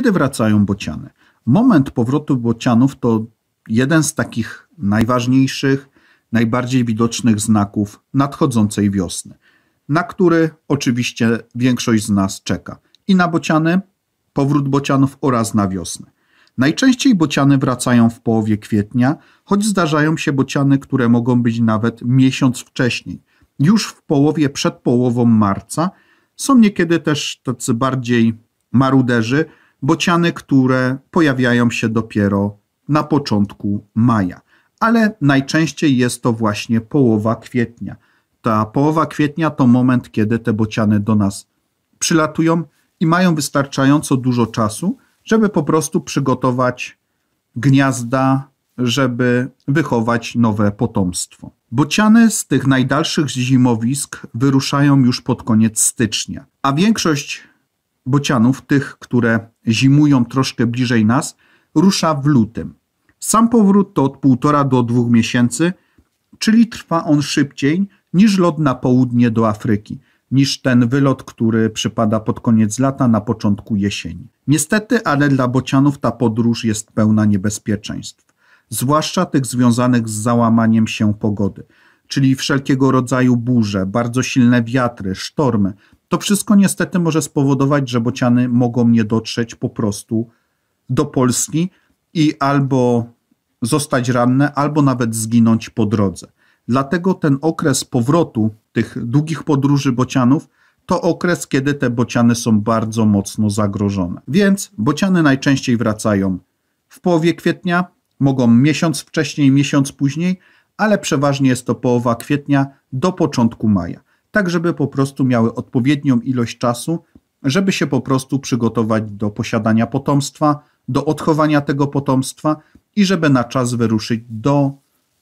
Kiedy wracają bociany? Moment powrotu bocianów to jeden z takich najważniejszych, najbardziej widocznych znaków nadchodzącej wiosny, na który oczywiście większość z nas czeka. I na bociany, powrót bocianów oraz na wiosnę. Najczęściej bociany wracają w połowie kwietnia, choć zdarzają się bociany, które mogą być nawet miesiąc wcześniej. Już w połowie, przed połową marca są niekiedy też tacy bardziej maruderzy, bociany, które pojawiają się dopiero na początku maja. Ale najczęściej jest to właśnie połowa kwietnia. Ta połowa kwietnia to moment, kiedy te bociany do nas przylatują i mają wystarczająco dużo czasu, żeby po prostu przygotować gniazda, żeby wychować nowe potomstwo. Bociany z tych najdalszych zimowisk wyruszają już pod koniec stycznia, a większość bocianów, tych, które zimują troszkę bliżej nas, rusza w lutym. Sam powrót to od półtora do dwóch miesięcy, czyli trwa on szybciej niż lot na południe do Afryki, niż ten wylot, który przypada pod koniec lata, na początku jesieni. Niestety, ale dla bocianów ta podróż jest pełna niebezpieczeństw, zwłaszcza tych związanych z załamaniem się pogody, czyli wszelkiego rodzaju burze, bardzo silne wiatry, sztormy, to wszystko niestety może spowodować, że bociany mogą nie dotrzeć po prostu do Polski i albo zostać ranne, albo nawet zginąć po drodze. Dlatego ten okres powrotu tych długich podróży bocianów to okres, kiedy te bociany są bardzo mocno zagrożone. Więc bociany najczęściej wracają w połowie kwietnia, mogą miesiąc wcześniej, miesiąc później, ale przeważnie jest to połowa kwietnia do początku maja tak żeby po prostu miały odpowiednią ilość czasu, żeby się po prostu przygotować do posiadania potomstwa, do odchowania tego potomstwa i żeby na czas wyruszyć do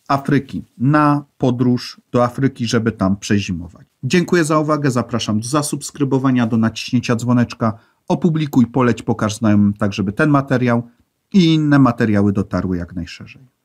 Afryki, na podróż do Afryki, żeby tam przezimować. Dziękuję za uwagę, zapraszam do zasubskrybowania, do naciśnięcia dzwoneczka, opublikuj, poleć, pokaż znajomym tak, żeby ten materiał i inne materiały dotarły jak najszerzej.